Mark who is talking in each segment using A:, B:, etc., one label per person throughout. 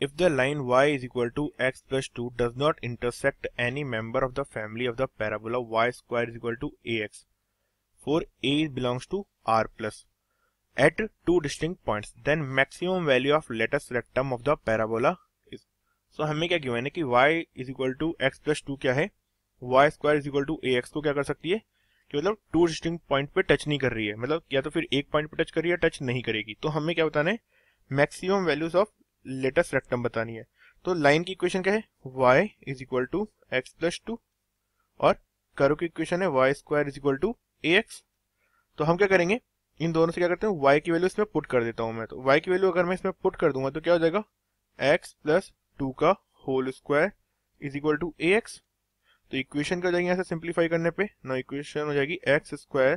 A: If the line y is equal to x plus 2 does not intersect any member of the family of the parabola y square is equal to ax, for a belongs to r plus at two distinct points, then maximum value of lattice rectum of the parabola is so हमें क्या given है कि y is equal to x plus 2 क्या है y square is equal to ax को क्या कर सकती है कि मतलब two distinct point पे touch नहीं कर रही है मतलब या तो फिर एक point पे touch कर रही है touch नहीं करेगी तो हमें क्या बताना है Maximum values of latus rectum बतानी है तो लाइन की इक्वेशन क्या है y is equal to x plus two और करो की इक्वेशन है y square is equal to a x तो हम क्या करेंगे इन दोनों से क्या करते हैं y की वैल्यू इसमें पुट कर देता हूं मैं तो y की वैल्यू अगर मैं इसमें पुट कर दूंगा तो क्या हो जाएगा x प्लस टू का whole square is equal to a x तो इक्वेशन क्या हो जाएगी यहाँ से सिंप्लीफाई करने पे ना इक्वेशन हो जाएगी x square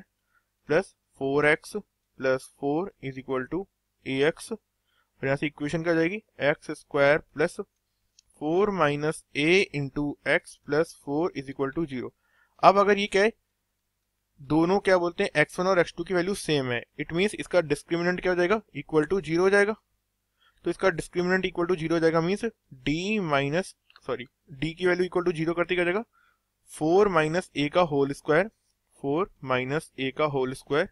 A: plus four x plus four is equal to a x फिर यहाँ से इक्वेशन क्या जाएगी x square plus four minus a into x plus four is equal to zero अब अगर ये क्या है दोनों क्या बोलते हैं एक्स वन और एक्स टू की वैल्यू सेम है इट मीन्स इसका डिस्क्रिमिनेंट क्या हो जाएगा इक्वल टू जीरो हो जाएगा तो इसका डिस्क्रिमिनेंट इक्वल टू जीरो हो जाएगा means D minus sorry D की वैल्यू इक्वल टू जीरो करते क्या जाएगा फोर माइनस ए का whole square four minus A का whole square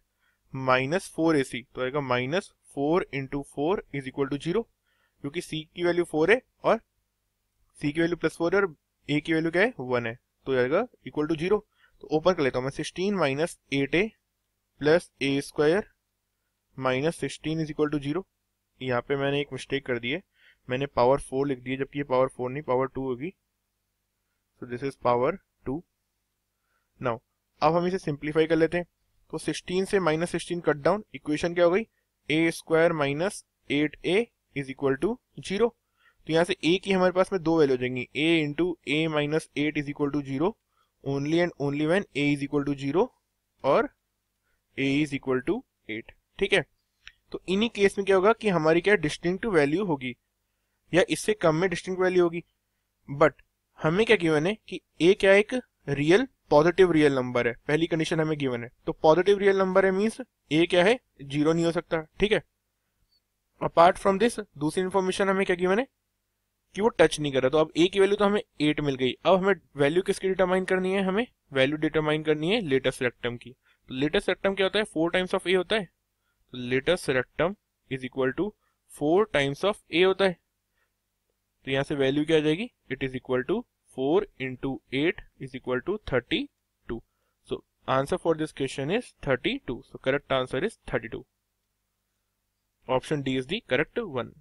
A: minus four A C तो आएगा minus four into four is equal to zero क्योंकि C की वैल्यू फोर है और सी की वैल्यू प्लस फोर है और ए की वैल्यू क्या है वन है तो जाएगा इक्वल टू जीरो तो ओपन कर लेता हूँ मैं sixteen minus eight a plus a square minus sixteen is equal to zero यहाँ पे मैंने एक मिस्टेक कर दी है मैंने पावर फोर लिख दी है जबकि ये पावर फोर नहीं पावर टू होगी so this is power two now अब हम इसे सिंप्लीफाई कर लेते हैं तो सिक्सटीन से minus sixteen cut down equation क्या हो गई a square minus eight a is equal to zero तो यहाँ से ए की हमारे पास में दो वैल्यू हो जाएंगी a into a minus eight is equal to zero only and only when a is equal to zero और a is equal to eight ठीक है तो इन्हीं केस में क्या होगा कि हमारी क्या डिस्टिंक्ट वैल्यू होगी या इससे कम में डिस्टिंक्ट वैल्यू होगी बट हमें क्या क्यों है कि ए क्या एक रियल पॉजिटिव रियल नंबर है पहली कंडीशन हमें गिवन है तो पॉजिटिव रियल नंबर है मीन्स ए क्या है जीरो नहीं हो सकता ठीक है अपार्ट फ्रॉम दिस दूसरी इन्फॉर्मेशन हमें क्या गिवन है कि वो टच नहीं कर रहा तो अब ए की वैल्यू तो हमें एट मिल गई अब हमें वैल्यू किसकी डिटरमाइन करनी है हमें वैल्यू डिटरमाइन करनी है लेटेस्ट रेक्टम की तो लेटेस्ट रेक्टम क्या होता है फोर टाइम्स ऑफ ए होता है तो latus rectum is equal to four times of a होता है तो यहां से वैल्यू क्या आ जाएगी it is equal to 4 into 8 is equal to 32. So answer for this question is 32. So correct answer is 32. Option D is the correct one.